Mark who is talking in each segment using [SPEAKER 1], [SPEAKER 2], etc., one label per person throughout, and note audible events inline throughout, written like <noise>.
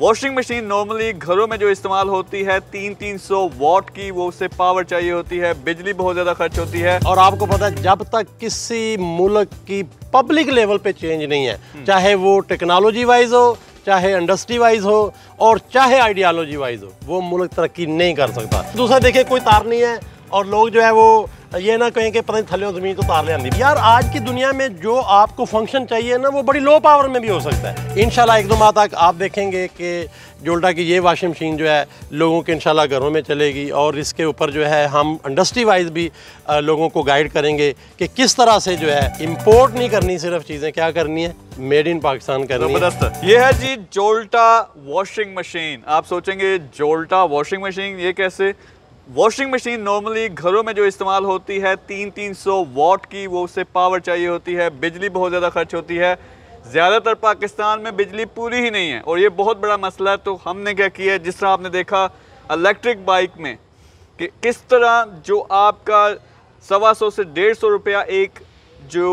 [SPEAKER 1] Washing machine normally घरों में जो इस्तेमाल होती है तीन तीन सौ वॉट की वो उससे पावर चाहिए होती है बिजली बहुत ज़्यादा खर्च होती है और आपको पता है जब तक किसी मुल्क की
[SPEAKER 2] पब्लिक लेवल पे चेंज नहीं है हम्म। चाहे वो टेक्नोलॉजी वाइज हो चाहे इंडस्ट्री वाइज हो और चाहे आइडियालॉजी वाइज हो वो मुल्क तरक्की नहीं कर सकता दूसरा देखिए कोई तार नहीं है और लोग जो है वो ये ना कहें कि पता नहीं थले जमीन तो तार ले यार आज की दुनिया में जो आपको फंक्शन चाहिए ना वो बड़ी लो पावर में भी हो सकता है इन एक दो माह तक आप देखेंगे कि जोल्टा की ये वाशिंग मशीन जो है लोगों के इनशाला घरों में चलेगी और इसके ऊपर जो है हम इंडस्ट्री वाइज भी लोगों को गाइड करेंगे कि किस तरह से जो है इम्पोर्ट नहीं करनी सिर्फ चीज़ें क्या करनी है मेड इन पाकिस्तान करनी जबरदस्त
[SPEAKER 1] ये है जी जोल्टा वॉशिंग मशीन आप सोचेंगे जोल्टा वॉशिंग मशीन ये कैसे वॉशिंग मशीन नॉर्मली घरों में जो इस्तेमाल होती है तीन तीन सौ वॉट की वो उससे पावर चाहिए होती है बिजली बहुत ज़्यादा खर्च होती है ज़्यादातर पाकिस्तान में बिजली पूरी ही नहीं है और ये बहुत बड़ा मसला है तो हमने क्या किया जिस तरह आपने देखा इलेक्ट्रिक बाइक में कि किस तरह जो आपका सवा सौ से डेढ़ सौ रुपया एक जो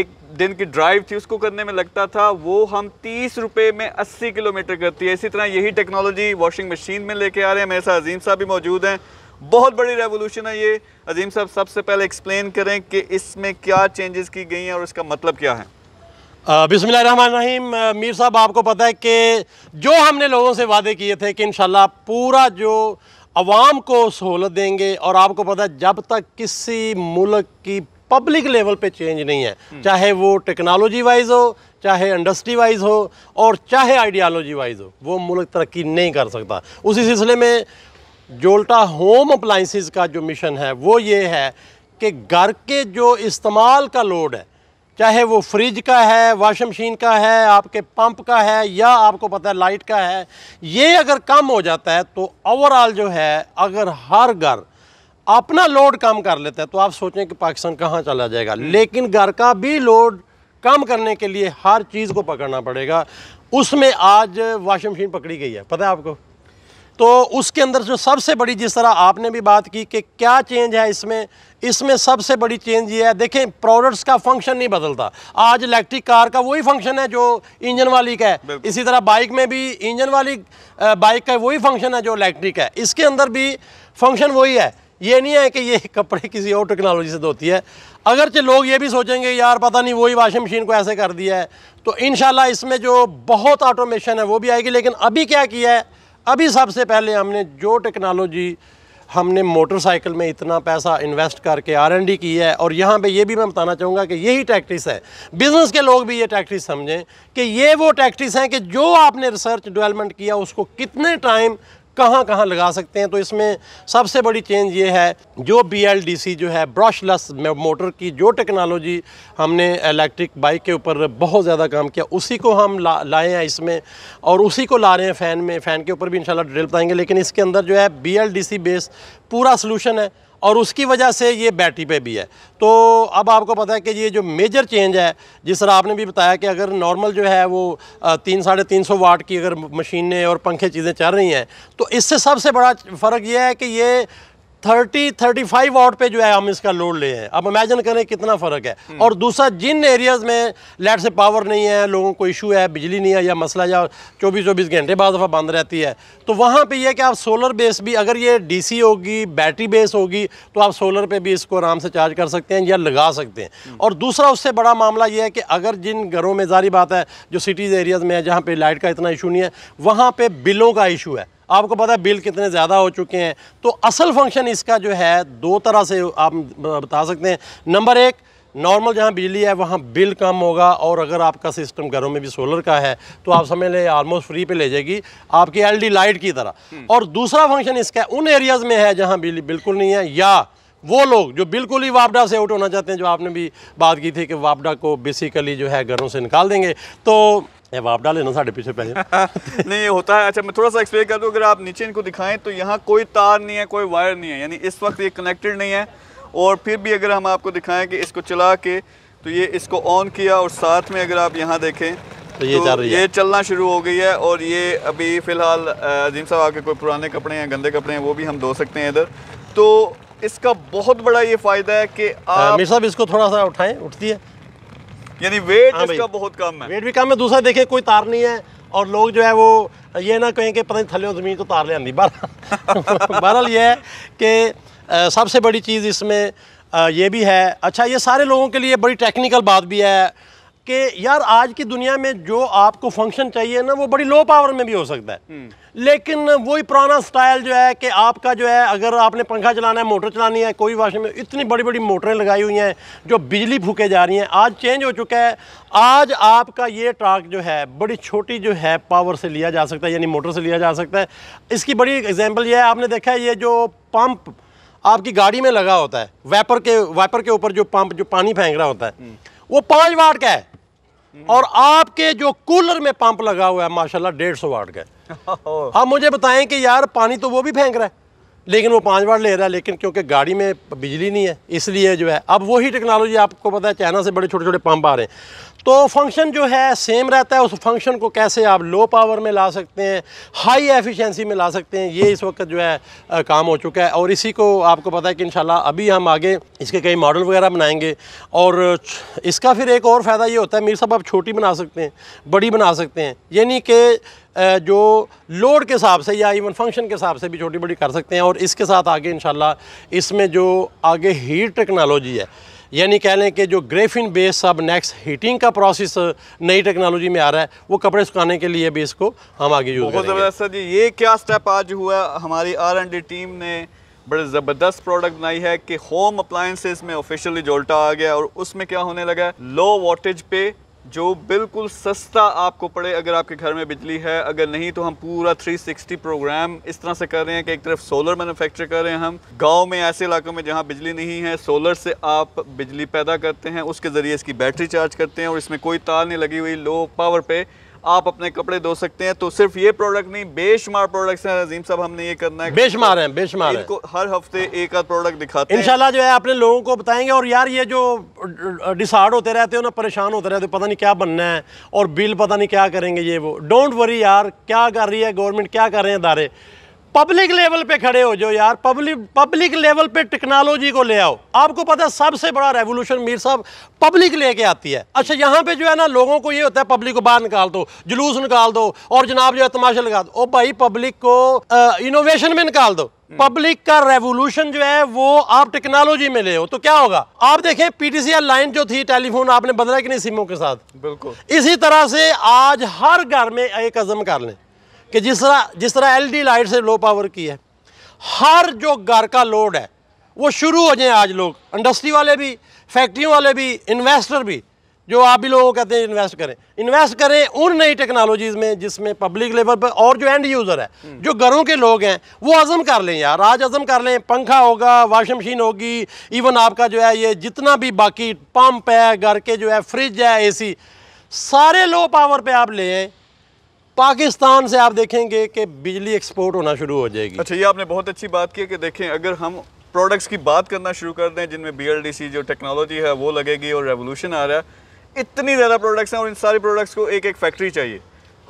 [SPEAKER 1] एक दिन की ड्राइव थी उसको करने में लगता था वो हम तीस रुपये में अस्सी किलोमीटर करती है इसी तरह यही टेक्नोलॉजी वॉशिंग मशीन में लेके आ रहे हैं मेरे साथ अजीम साहब भी मौजूद हैं बहुत बड़ी रेवोल्यूशन है ये अजीम साहब सबसे पहले एक्सप्लेन करें कि इसमें क्या चेंजेस की गई हैं और इसका मतलब क्या है रहीम मीर साहब आपको पता है कि जो हमने
[SPEAKER 2] लोगों से वादे किए थे कि इन पूरा जो आवाम को सहूलत देंगे और आपको पता है जब तक किसी मुल्क की पब्लिक लेवल पे चेंज नहीं है हम्म। चाहे वो टेक्नोलॉजी वाइज हो चाहे इंडस्ट्री वाइज हो और चाहे आइडियालॉजी वाइज हो वो मुल्क तरक्की नहीं कर सकता उसी सिलसिले में जोल्टा होम अप्लाइंसिस का जो मिशन है वो ये है कि घर के जो इस्तेमाल का लोड है चाहे वो फ्रिज का है वाशिंग मशीन का है आपके पंप का है या आपको पता है लाइट का है ये अगर कम हो जाता है तो ओवरऑल जो है अगर हर घर अपना लोड कम कर लेता है तो आप सोचें कि पाकिस्तान कहाँ चला जाएगा हम्म। लेकिन घर का भी लोड कम करने के लिए हर चीज़ को पकड़ना पड़ेगा उसमें आज वाशिंग मशीन पकड़ी गई है पता है आपको तो उसके अंदर जो सबसे बड़ी जिस तरह आपने भी बात की कि क्या चेंज है इसमें इसमें सबसे बड़ी चेंज ये है देखें प्रोडक्ट्स का फंक्शन नहीं बदलता आज इलेक्ट्रिक कार का वही फंक्शन है जो इंजन वाली का है इसी तरह बाइक में भी इंजन वाली बाइक का वही फंक्शन है जो इलेक्ट्रिक है इसके अंदर भी फंक्शन वही है ये नहीं है कि ये <laughs> कपड़े किसी और टेक्नोलॉजी से धोती है अगरचे लोग ये भी सोचेंगे यार पता नहीं वही वाशिंग मशीन को ऐसे कर दिया है तो इन इसमें जो बहुत ऑटोमेशन है वो भी आएगी लेकिन अभी क्या किया है अभी सबसे पहले हमने जो टेक्नोलॉजी हमने मोटरसाइकिल में इतना पैसा इन्वेस्ट करके आर एन डी की है और यहाँ पे ये भी मैं बताना चाहूँगा कि यही टैक्टिस है बिज़नेस के लोग भी ये टैक्टिस समझें कि ये वो टैक्टिस हैं कि जो आपने रिसर्च डेवलपमेंट किया उसको कितने टाइम कहाँ कहाँ लगा सकते हैं तो इसमें सबसे बड़ी चेंज ये है जो बीएलडीसी जो है ब्रशलेस मोटर की जो टेक्नोलॉजी हमने इलेक्ट्रिक बाइक के ऊपर बहुत ज़्यादा काम किया उसी को हम ला लाए हैं इसमें और उसी को ला रहे हैं फ़ैन में फ़ैन के ऊपर भी इंशाल्लाह डिटेल बताएंगे लेकिन इसके अंदर जो है बीएलडीसी बेस पूरा सोलूशन है और उसकी वजह से ये बैटरी पे भी है तो अब आपको पता है कि ये जो मेजर चेंज है जिस तरह आपने भी बताया कि अगर नॉर्मल जो है वो तीन साढ़े तीन सौ वाट की अगर मशीनें और पंखे चीज़ें चल रही हैं तो इससे सबसे बड़ा फ़र्क यह है कि ये थर्टी थर्टी फाइव वाट पे जो है हम इसका लोड ले हैं अब इमेजिन करें कितना फ़र्क है हम्म। और दूसरा जिन एरियाज़ में लाइट से पावर नहीं है लोगों को इशू है बिजली नहीं है या मसला या चौबीस चौबीस घंटे बाद दफ़ा बंद रहती है तो वहाँ पे यह कि आप सोलर बेस भी अगर ये डीसी होगी बैटरी बेस होगी तो आप सोलर पर भी इसको आराम से चार्ज कर सकते हैं या लगा सकते हैं हम्म। और दूसरा उससे बड़ा मामला ये है कि अगर जिन घरों में जारी बात है जो सिटीज़ एरियाज़ में है जहाँ पर लाइट का इतना इशू नहीं है वहाँ पर बिलों का इशू है आपको पता है बिल कितने ज़्यादा हो चुके हैं तो असल फंक्शन इसका जो है दो तरह से आप बता सकते हैं नंबर एक नॉर्मल जहाँ बिजली है वहाँ बिल कम होगा और अगर आपका सिस्टम घरों में भी सोलर का है तो आप समझ लें आलमोस्ट फ्री पे ले जाएगी आपकी एलडी लाइट की तरह और दूसरा फंक्शन इसका उन एरियाज़ में है जहाँ बिजली बिल्कुल नहीं है या वो लोग जो बिल्कुल ही वापडा से आउट होना चाहते हैं जो आपने भी बात की थी कि वापडा को बेसिकली जो है घरों से निकाल देंगे तो ये डाले ना साढ़े पीछे
[SPEAKER 1] पैसे <laughs> नहीं ये होता है अच्छा मैं थोड़ा सा एक्सप्लेन कर दूँ अगर आप नीचे इनको दिखाएं तो यहाँ कोई तार नहीं है कोई वायर नहीं है यानी इस वक्त ये कनेक्टेड नहीं है और फिर भी अगर हम आपको दिखाएं कि इसको चला के तो ये इसको ऑन किया और साथ में अगर आप यहाँ देखें तो ये तो चल रही है ये चलना शुरू हो गई है और ये अभी फ़िलहाल अजीम साहब आके कोई पुराने कपड़े हैं गंदे कपड़े हैं वो भी हम धो सकते हैं इधर तो इसका बहुत बड़ा ये फ़ायदा है कि आप
[SPEAKER 2] इसको थोड़ा सा उठाएं उठती है यानी वेट हाँ इसका
[SPEAKER 1] बहुत कम है वेट भी कम है दूसरा
[SPEAKER 2] देखिए कोई तार नहीं है और लोग जो है वो ये ना कहें कि पता नहीं थलियों ज़मीन को तो तार ले आंदी बहरहाल ये है कि सबसे बड़ी चीज़ इसमें ये भी है अच्छा ये सारे लोगों के लिए बड़ी टेक्निकल बात भी है कि यार आज की दुनिया में जो आपको फंक्शन चाहिए ना वो बड़ी लो पावर में भी हो सकता है हम्म। लेकिन वही पुराना स्टाइल जो है कि आपका जो है अगर आपने पंखा चलाना है मोटर चलानी है कोई वाशिंग में इतनी बड़ी बड़ी मोटरें लगाई हुई हैं जो बिजली फूके जा रही हैं आज चेंज हो चुका है आज आपका ये ट्रक जो है बड़ी छोटी जो है पावर से लिया जा सकता है यानी मोटर से लिया जा सकता है इसकी बड़ी एग्जाम्पल यह है आपने देखा है ये जो पम्प आपकी गाड़ी में लगा होता है वेपर के वेपर के ऊपर जो पंप जो पानी फेंक रहा होता है हम्म। वो पाँच वाट का है हम्म। और आपके जो कूलर में पंप लगा हुआ है माशाल्लाह डेढ़ सौ वाट का है आप हाँ, मुझे बताएं कि यार पानी तो वो भी फेंक रहा है लेकिन वो पाँच बार ले रहा है लेकिन क्योंकि गाड़ी में बिजली नहीं है इसलिए जो है अब वही टेक्नोलॉजी आपको पता है चाइना से बड़े छोटे छोटे पंप आ रहे हैं तो फंक्शन जो है सेम रहता है उस फंक्शन को कैसे आप लो पावर में ला सकते हैं हाई एफिशिएंसी में ला सकते हैं ये इस वक्त जो है आ, काम हो चुका है और इसी को आपको पता है कि इंशाल्लाह अभी हम आगे इसके कई मॉडल वगैरह बनाएंगे और इसका फिर एक और फ़ायदा ये होता है मीर साहब आप छोटी बना सकते हैं बड़ी बना सकते हैं यानी कि जो लोड के हिसाब से या इवन फंक्शन के हिसाब से भी छोटी बड़ी कर सकते हैं और इसके साथ आगे इन इसमें जो आगे हीट टेक्नोलॉजी है यानी कह लें कि जो ग्रेफिन बेस अब नेक्स्ट हीटिंग का प्रोसेस uh, नई टेक्नोलॉजी में आ रहा है वो कपड़े सुखाने के लिए भी इसको हम आगे यूज़ बहुत ज़बरदस्त
[SPEAKER 1] जी ये क्या स्टेप आज हुआ हमारी आर एंड डी टीम ने बड़े ज़बरदस्त प्रोडक्ट बनाई है कि होम अप्लाइंसेस में ऑफिशियली जोल्टा आ गया और उसमें क्या होने लगा है लो वोटेज पे जो बिल्कुल सस्ता आपको पड़े अगर आपके घर में बिजली है अगर नहीं तो हम पूरा 360 प्रोग्राम इस तरह से कर रहे हैं कि एक तरफ सोलर मैन्युफैक्चर कर रहे हैं हम गांव में ऐसे इलाकों में जहां बिजली नहीं है सोलर से आप बिजली पैदा करते हैं उसके ज़रिए इसकी बैटरी चार्ज करते हैं और इसमें कोई तार नहीं लगी हुई लो पावर पे आप अपने कपड़े धो सकते हैं तो सिर्फ ये प्रोडक्ट नहीं बेशमार प्रोडक्ट्स हैं अजीम साहब हमने ये करना है बेशमार हैं बेशमार इनको हर हफ्ते एक आध प्रोडक्ट दिखाते हैं इंशाल्लाह
[SPEAKER 2] जो है अपने लोगों को बताएंगे और यार ये जो डिसार्ड होते रहते हो ना परेशान होते रहते हो पता नहीं क्या बनना है और बिल पता नहीं क्या करेंगे ये वो डोंट वरी यार क्या कर रही है गवर्नमेंट क्या कर रहे हैं इदारे पब्लिक लेवल पे खड़े हो जाओ यार पब्लिक पब्लिक लेवल पे टेक्नोलॉजी को ले आओ आपको पता है सबसे बड़ा रेवोल्यूशन मीर साहब पब्लिक लेके आती है अच्छा यहाँ पे जो है ना लोगों को ये होता है पब्लिक को बाहर निकाल दो जुलूस निकाल दो और जनाब जो है तमाशा लगा दो ओ भाई पब्लिक को इनोवेशन में निकाल दो पब्लिक हम्म। का रेवोल्यूशन जो है वो आप टेक्नोलॉजी में ले हो तो क्या होगा आप देखें पीटीसीएल लाइन जो थी टेलीफोन आपने बदला कि नहीं सिमों के साथ बिल्कुल इसी तरह से आज हर घर में एक अजम कर लें कि जिस तरह जिस तरह डी लाइट से लो पावर की है हर जो घर का लोड है वो शुरू हो जाए आज लोग इंडस्ट्री वाले भी फैक्ट्रियों वाले भी इन्वेस्टर भी जो आप भी लोगों को कहते हैं इन्वेस्ट करें इन्वेस्ट करें उन नई टेक्नोलॉजीज़ में जिसमें पब्लिक लेवल पर और जो एंड यूज़र है हम्म। जो घरों के लोग हैं वो अज़म कर लें यार आज अज़म कर लें पंखा होगा वाशिंग मशीन होगी इवन आपका जो है ये जितना भी बाकी पंप है घर के जो है फ्रिज है ए सारे लो पावर पर आप लें पाकिस्तान से आप देखेंगे कि बिजली एक्सपोर्ट होना शुरू हो जाएगी
[SPEAKER 1] अच्छा ये आपने बहुत अच्छी बात की कि देखें अगर हम प्रोडक्ट्स की बात करना शुरू कर दें जिनमें बी जो टेक्नोलॉजी है वो लगेगी और रेवोल्यूशन आ रहा है इतनी ज़्यादा प्रोडक्ट्स हैं और इन सारे प्रोडक्ट्स को एक एक फैक्ट्री चाहिए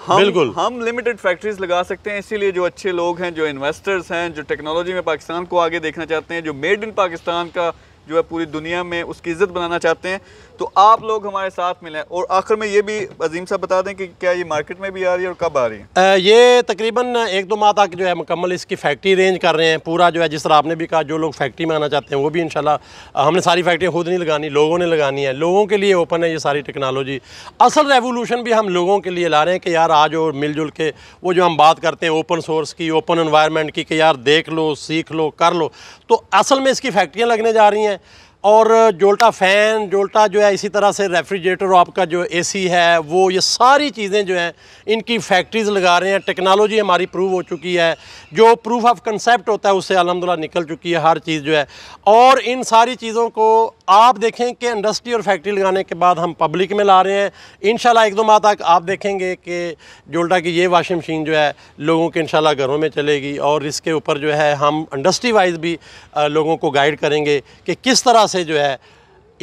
[SPEAKER 1] हम बिल्कुल हम लिमिटेड फैक्ट्रीज लगा सकते हैं इसीलिए जो अच्छे लोग हैं जो इन्वेस्टर्स हैं जो टेक्नोलॉजी में पाकिस्तान को आगे देखना चाहते हैं जो मेड इन पाकिस्तान का जो है पूरी दुनिया में उसकी इज्जत बनाना चाहते हैं तो आप लोग हमारे साथ मिलें और आखिर में ये भी अजीम साहब बता दें कि क्या ये मार्केट में भी आ रही है और कब आ रही है आ, ये तकरीबन
[SPEAKER 2] एक दो माह तक जो है मुकम्मल इसकी फैक्ट्री रेंज कर रहे हैं पूरा जो है जिस तरह आपने भी कहा जो लोग फैक्ट्री में आना चाहते हैं वो भी इनशाला हमने सारी फैक्ट्री खुद नहीं लगानी लोगों ने लगानी है लोगों के लिए ओपन है ये सारी टेक्नोलॉजी असल रेवोल्यूशन भी हम लोगों के लिए ला रहे हैं कि यार आज और मिलजुल के वो जो हम बात करते हैं ओपन सोर्स की ओपन इन्वायरमेंट की कि यार देख लो सीख लो कर लो तो असल में इसकी फैक्ट्रियाँ लगने जा रही हैं और जोल्टा फ़ैन जोल्टा जो है इसी तरह से रेफ्रिजरेटर आपका जो एसी है वो ये सारी चीज़ें जो हैं इनकी फैक्ट्रीज़ लगा रहे हैं टेक्नोलॉजी हमारी प्रूव हो चुकी है जो प्रूफ ऑफ कंसेप्ट होता है उससे अलहमदिल्ला निकल चुकी है हर चीज़ जो है और इन सारी चीज़ों को आप देखें कि इंडस्ट्री और फैक्ट्री लगाने के बाद हम पब्लिक में ला रहे हैं इन शाला एक दो माह तक आप देखेंगे कि जोल्टा की ये वाशिंग मशीन जो है लोगों के इन घरों में चलेगी और इसके ऊपर जो है हम इंडस्ट्री वाइज भी लोगों को गाइड करेंगे कि किस तरह से जो है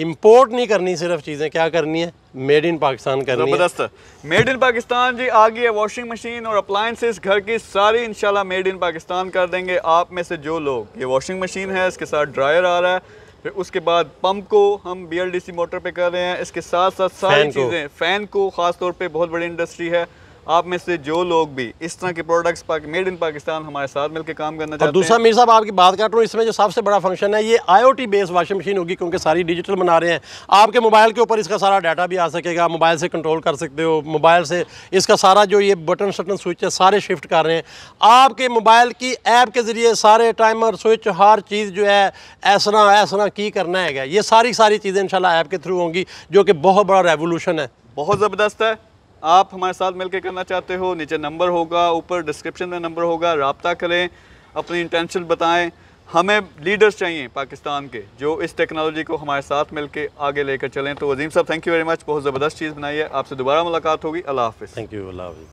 [SPEAKER 2] इम्पोर्ट नहीं करनी सिर्फ चीज़ें क्या करनी है मेड इन पाकिस्तान करनी
[SPEAKER 1] ज़बरदस्त मेड इन पाकिस्तान जी आ गई है वॉशिंग मशीन और अप्लाइंसिस घर की सारी इंशाल्लाह मेड इन पाकिस्तान कर देंगे आप में से जो लोग ये वॉशिंग मशीन है इसके साथ ड्रायर आ रहा है फिर उसके बाद पंप को हम बी मोटर पे कर रहे हैं इसके साथ साथ सारी चीज़ें फ़ैन को खास तौर बहुत बड़ी इंडस्ट्री है आप में से जो लोग भी इस तरह के प्रोडक्ट्स मेड इन पाकिस्तान हमारे साथ मिलकर काम करना चाहते हैं दूसरा मीर साहब
[SPEAKER 2] आपकी बात कर रहा हूँ इसमें जो सबसे बड़ा फंक्शन है ये आईओटी बेस्ड वाशिंग मशीन होगी क्योंकि सारी डिजिटल बना रहे हैं आपके मोबाइल के ऊपर इसका सारा डाटा भी आ सकेगा मोबाइल से कंट्रोल कर सकते हो मोबाइल से इसका सारा जो ये बटन शटन स्विच है सारे शिफ्ट कर रहे हैं आपके मोबाइल की ऐप के ज़रिए सारे टाइमर स्विच हर चीज़ जो है ऐसा ऐसा की करना है ये सारी सारी चीज़ें इंशाल्लाह ऐप के थ्रू होंगी जो कि बहुत बड़ा रेवोल्यूशन
[SPEAKER 1] है बहुत ज़बरदस्त है आप हमारे साथ मिलकर करना चाहते हो नीचे नंबर होगा ऊपर डिस्क्रिप्शन में नंबर होगा रबता करें अपनी इंटेंशन बताएं हमें लीडर्स चाहिए पाकिस्तान के जो इस टेक्नोलॉजी को हमारे साथ मिलकर आगे लेकर चलें तो वजीम साहब थैंक यू वेरी मच बहुत ज़बरदस्त चीज़ बनाई है आपसे दोबारा मुलाकात होगी अल्लाह हाफ़ थैंक यू अल्लाह